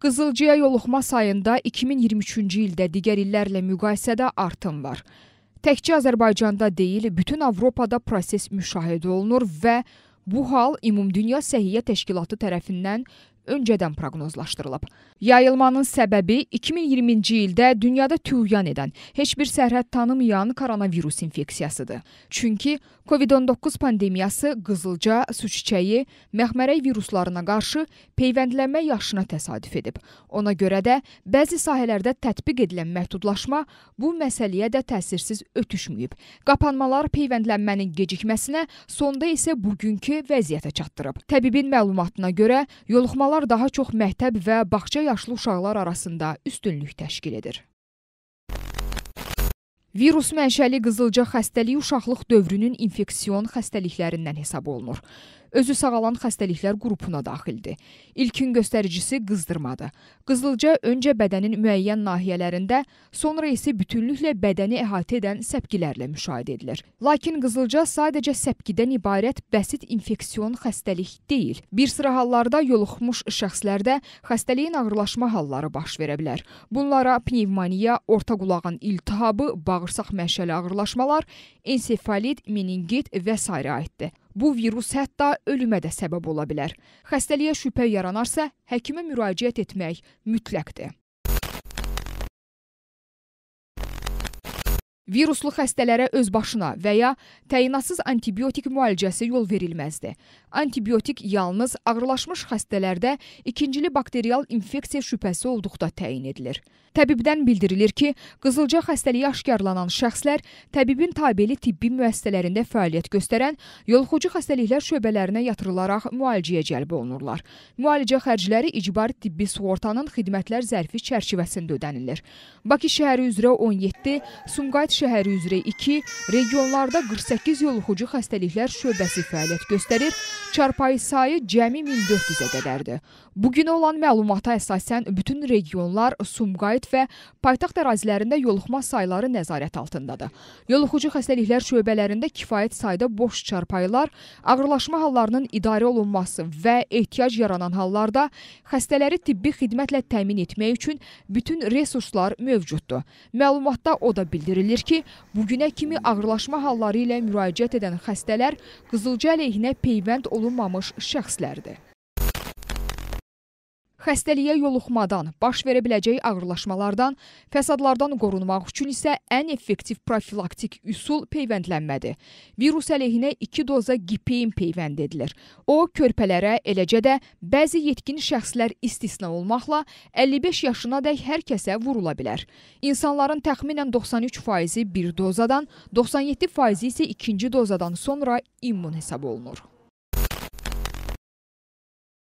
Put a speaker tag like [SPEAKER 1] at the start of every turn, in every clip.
[SPEAKER 1] Qızılcıya yoluxma sayında 2023-cü ildə digər illərlə müqayisədə artım var. Təkcə Azərbaycanda deyil, bütün Avropada proses müşahidə olunur və bu hal Ümumdünya Səhiyyə Təşkilatı tərəfindən öncədən proqnozlaşdırılıb. Yayılmanın səbəbi 2020-ci ildə dünyada tüğyan edən, heç bir sərhəd tanımayan koronavirus infeksiyasıdır. Çünki COVID-19 pandemiyası qızılca, su çiçəyi, məxmərək viruslarına qarşı peyvəndlənmə yaşına təsadüf edib. Ona görə də bəzi sahələrdə tətbiq edilən məhdudlaşma bu məsələyə də təsirsiz ötüşməyib. Qapanmalar peyvəndlənmənin gecikməsinə, sonda isə bugünkü vəziyyətə çatdırıb. Təbibin məlumatına görə yoluxmalar Onlar daha çox məktəb və bağça yaşlı uşaqlar arasında üstünlük təşkil edir. Virus mənşəli qızılca xəstəliyi uşaqlıq dövrünün infeksion xəstəliklərindən hesab olunur özü sağalan xəstəliklər qrupuna daxildir. İlkin göstəricisi qızdırmadır. Qızılca öncə bədənin müəyyən nahiyələrində, sonra isə bütünlüklə bədəni əhatə edən səpkilərlə müşahidə edilir. Lakin qızılca sadəcə səpkidən ibarət bəsit infeksion xəstəlik deyil. Bir sıra hallarda yoluxmuş şəxslərdə xəstəliyin ağırlaşma halları baş verə bilər. Bunlara pnevmoniya, orta qulağın iltihabı, bağırsaq məşəli ağırlaşmalar, ensefalit, meningit və s. aiddir. Bu virus hətta ölümə də səbəb ola bilər. Xəstəliyə şübhə yaranarsa, həkimə müraciət etmək mütləqdir. Viruslu xəstələrə öz başına və ya təyinatsız antibiotik müalicəsi yol verilməzdir. Antibiotik yalnız ağırlaşmış xəstələrdə ikincili bakterial infeksiya şübhəsi olduqda təyin edilir. Təbibdən bildirilir ki, qızılca xəstəliyi aşkarlanan şəxslər təbibin tabeli tibbi müəssisələrində fəaliyyət göstərən yolxucu xəstəliklər şöbələrinə yatırılaraq müalicəyə cəlb olunurlar. Müalicə xərcləri icbari tibbi sığortanın xidmətlər zərfi çərçivəsində ödənilir. Bakı şəhəri üzrə 17, Sumqayıt şəhəri üzrə 2, regionlarda 48 yoluxucu xəstəliklər şöbəsi fəaliyyət göstərir. Çarpayı sayı cəmi 1400-ə qədərdir. Bugün olan məlumata əsasən bütün regionlar Sumqayıt və paytaxt ərazilərində yoluxma sayları nəzarət altındadır. Yoluxucu xəstəliklər şöbələrində kifayət sayda boş çarpayılar, ağırlaşma hallarının idarə olunması və ehtiyac yaranan hallarda xəstələri tibbi xidmətlə təmin etmək üçün bütün resurslar mövcuddur. Məlumatda o da bildirilir ki, ki, bu günə kimi ağırlaşma halları ilə müraciət edən xəstələr qızılca əleyhinə peyvənd olunmamış şəxslərdir xəstəliyə yoluxmadan, baş verə biləcəyi ağırlaşmalardan, fəsadlardan qorunmaq üçün isə ən effektiv profilaktik üsul peyvəndlənmədir. Virus əleyhinə 2 doza gipein peyvənd edilir. O, körpələrə, eləcə də bəzi yetkin şəxslər istisna olmaqla 55 yaşına dək hər kəsə vurula bilər. İnsanların təxminən 93%-i bir dozadan, 97%-i isə ikinci dozadan sonra immun hesab olunur.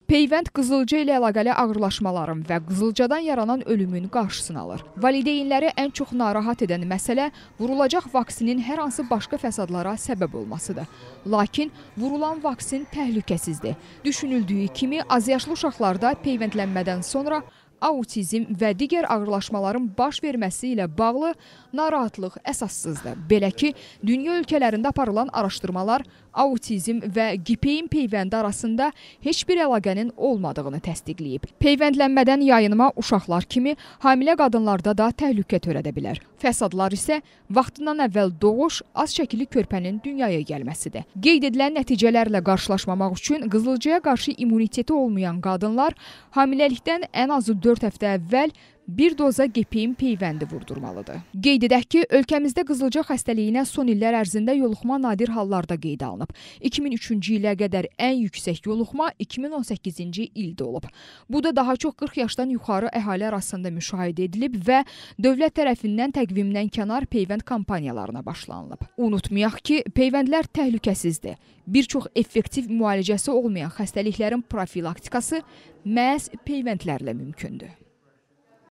[SPEAKER 1] Peyvənd qızılca ilə əlaqəli ağırlaşmaların və qızılcadan yaranan ölümün qarşısını alır. Valideynləri ən çox narahat edən məsələ vurulacaq vaksinin hər hansı başqa fəsadlara səbəb olmasıdır. Lakin vurulan vaksin təhlükəsizdir. Düşünüldüyü kimi azyaşlı uşaqlarda peyvəndlənmədən sonra autizm və digər ağırlaşmaların baş verməsi ilə bağlı narahatlıq əsassızdır. Belə ki, dünya ölkələrində aparılan araşdırmalar autizm və gipeyin peyvəndi arasında heç bir əlaqənin olmadığını təsdiqləyib. Peyvəndlənmədən yayınma uşaqlar kimi hamilə qadınlarda da təhlükə törədə bilər. Fəsadlar isə vaxtından əvvəl doğuş az şəkilli körpənin dünyaya gəlməsidir. Qeyd edilən nəticələrlə qarşılaşmamaq üçün qızılcıya qarşı immuniteti olmayan qadınlar hamiləlikdən ən azı 4 həftə əvvəl bir doza qipin peyvəndi vurdurmalıdır. Qeyd edək ki, ölkəmizdə qızılca xəstəliyinə son illər ərzində yoluxma nadir hallarda qeydə alınıb. 2003-cü ilə qədər ən yüksək yoluxma 2018-ci ildə olub. Bu da daha çox 40 yaşdan yuxarı əhali arasında müşahidə edilib və dövlət tərəfindən təqvimdən kənar peyvənd kampaniyalarına başlanılıb. Unutmayaq ki, peyvəndlər təhlükəsizdir. Bir çox effektiv müalicəsi olmayan xəstəliklərin profilaktikası məhz peyvəndlərlə mümkündür.